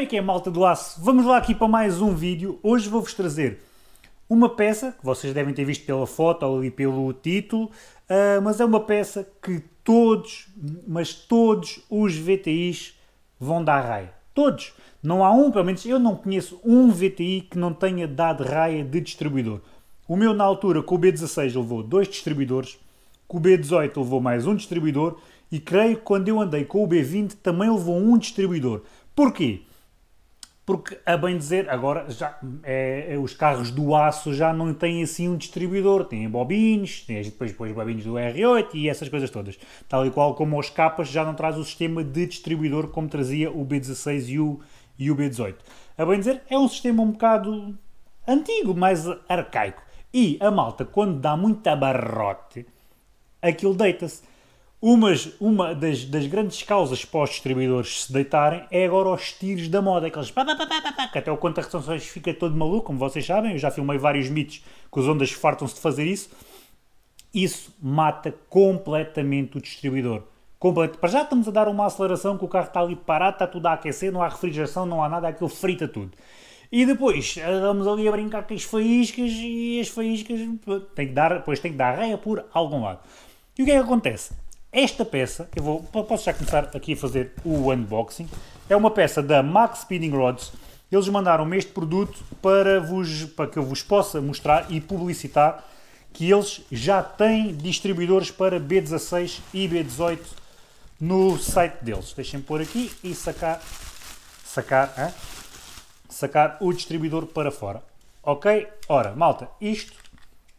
Como é que é, malta do aço? Vamos lá aqui para mais um vídeo. Hoje vou-vos trazer uma peça, que vocês devem ter visto pela foto ou ali pelo título, uh, mas é uma peça que todos, mas todos os VTIs vão dar raia. Todos. Não há um, pelo menos eu não conheço um VTI que não tenha dado raia de distribuidor. O meu, na altura, com o B16 levou dois distribuidores, com o B18 levou mais um distribuidor e creio que quando eu andei com o B20 também levou um distribuidor. Porquê? porque, a bem dizer, agora já é, é, os carros do aço já não têm assim um distribuidor, têm bobines, têm depois, depois bobines do R8 e essas coisas todas. Tal e qual como os capas já não traz o sistema de distribuidor como trazia o B16 e o, e o B18. A bem dizer, é um sistema um bocado antigo, mas arcaico. E a malta, quando dá muita barrote, aquilo deita-se. Umas, uma das, das, grandes causas para os distribuidores se deitarem é agora os tiros da moda, aqueles pá, pá, pá, pá, pá, que até o quanto a Retenções fica todo maluco, como vocês sabem, eu já filmei vários mitos que os ondas fartam-se de fazer isso. Isso mata completamente o distribuidor. Completo. Para já estamos a dar uma aceleração que o carro está ali parado, está tudo a aquecer, não há refrigeração, não há nada, aquilo frita tudo. E depois vamos ali a brincar com as faíscas e as faíscas tem que dar, depois tem que dar reia por algum lado. E o que é que acontece? Esta peça, eu vou, posso já começar aqui a fazer o unboxing, é uma peça da Max Spinning Rods. Eles mandaram-me este produto para, vos, para que eu vos possa mostrar e publicitar que eles já têm distribuidores para B16 e B18 no site deles. Deixem-me pôr aqui e sacar, sacar, hein? sacar o distribuidor para fora. Ok? Ora, malta, isto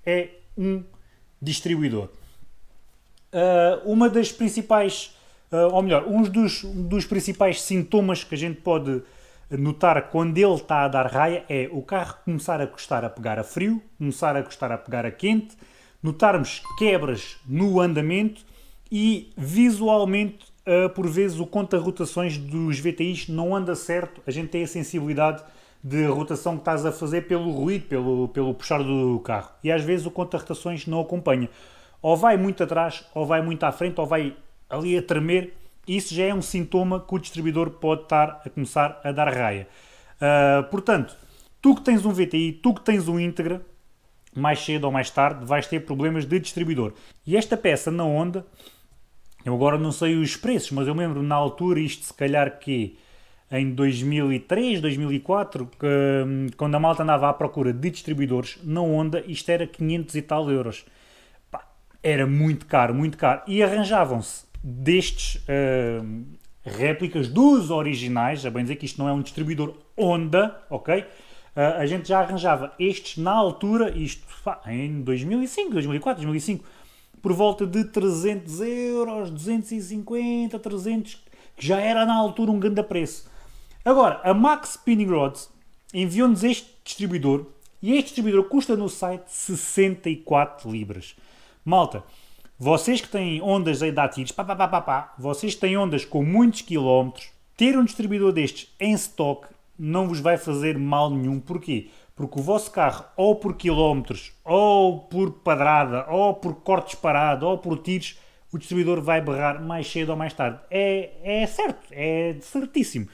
é um distribuidor uh, uma das principais, uh, ou melhor, um dos, um dos principais sintomas que a gente pode notar quando ele está a dar raia é o carro começar a custar a pegar a frio, começar a custar a pegar a quente, notarmos quebras no andamento e visualmente, uh, por vezes, o conta-rotações dos VTIs não anda certo, a gente tem a sensibilidade de rotação que estás a fazer pelo ruído, pelo, pelo puxar do carro. E às vezes o conta-rotações não acompanha ou vai muito atrás, ou vai muito à frente, ou vai ali a tremer. Isso já é um sintoma que o distribuidor pode estar a começar a dar raia. Uh, portanto, tu que tens um VTI, tu que tens um íntegra, mais cedo ou mais tarde vais ter problemas de distribuidor. E esta peça na Honda, eu agora não sei os preços, mas eu lembro na altura, isto se calhar que em 2003, 2004, que, hum, quando a malta andava à procura de distribuidores, na Honda isto era 500 e tal euros era muito caro, muito caro. E arranjavam-se destes uh, réplicas dos originais, a é bem dizer que isto não é um distribuidor Honda, ok? Uh, a gente já arranjava estes na altura, isto em 2005, 2004, 2005, por volta de 300 euros, 250, 300, que já era na altura um grande preço. Agora, a Max Spinning Rods enviou-nos este distribuidor e este distribuidor custa no site 64 libras. Malta, vocês que têm ondas aí de tiros, pá, pá, pá, pá, pá, vocês que têm ondas com muitos quilómetros, ter um distribuidor destes em stock não vos vai fazer mal nenhum. Porquê? Porque o vosso carro, ou por quilómetros, ou por padrada, ou por cortes parados, ou por tiros, o distribuidor vai berrar mais cedo ou mais tarde. É, é certo, é certíssimo.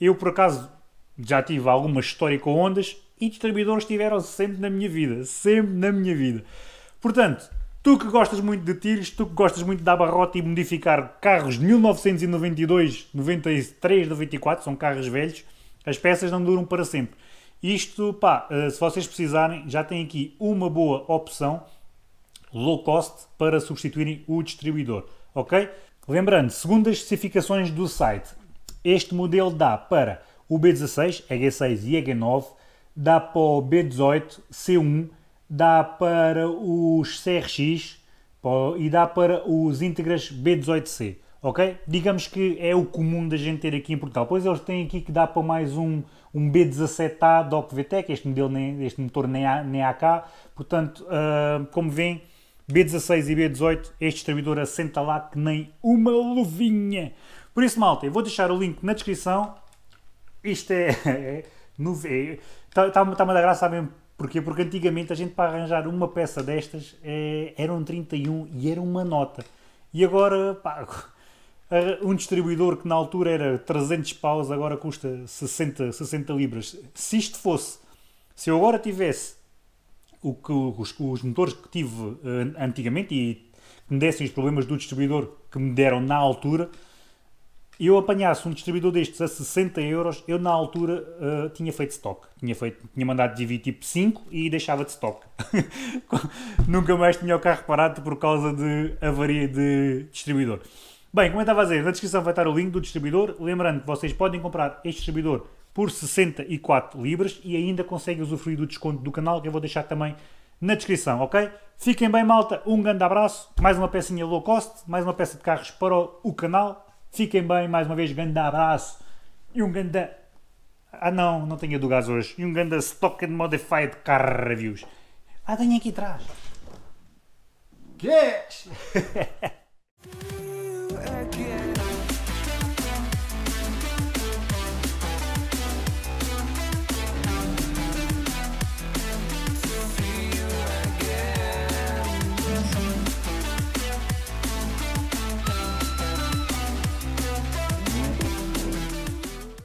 Eu, por acaso, já tive alguma história com ondas e distribuidores tiveram sempre na minha vida. Sempre na minha vida. Portanto, Tu que gostas muito de tiros, tu que gostas muito de abarrote e modificar carros de 1992, 93, 94, são carros velhos, as peças não duram para sempre. Isto, pá, eh, se vocês precisarem, já tem aqui uma boa opção low cost para substituírem o distribuidor, ok? Lembrando, segundo as especificações do site, este modelo dá para o B16, eg 6 e eg 9 dá para o B18, C1, dá para os CRX e dá para os íntegras B18C, ok? Digamos que é o comum da gente ter aqui em Portugal. Pois eles têm aqui que dá para mais um, um B17A DOC VTEC, este, modelo nem, este motor nem há, nem há cá. Portanto, uh, como vêem, B16 e B18, este distribuidor assenta lá que nem uma luvinha. Por isso, malta, eu vou deixar o link na descrição. Isto é... Está-me é, é, tá, tá, tá a dar graça mesmo Porquê? Porque antigamente a gente para arranjar uma peça destas é, eram 31 e era uma nota. E agora, pá, um distribuidor que na altura era 300 paus, agora custa 60, 60 libras. Se isto fosse, se eu agora tivesse o que, os, os motores que tive uh, antigamente e que me dessem os problemas do distribuidor que me deram na altura, e eu apanhasse um distribuidor destes a 60 euros, eu na altura uh, tinha feito stock. Tinha, feito, tinha mandado dividir tipo 5 e deixava de stock. Nunca mais tinha o carro parado por causa de avaria de distribuidor. Bem, como eu estava a dizer, na descrição vai estar o link do distribuidor. Lembrando que vocês podem comprar este distribuidor por 64 libras e ainda conseguem usufruir do desconto do canal, que eu vou deixar também na descrição, ok? Fiquem bem, malta. Um grande abraço. Mais uma pecinha low cost, mais uma peça de carros para o canal Fiquem bem, mais uma vez, grande abraço e um grande. Ah não, não tenho do gás hoje. E um grande stock and modified car reviews. Ah, tenho aqui atrás. Yes!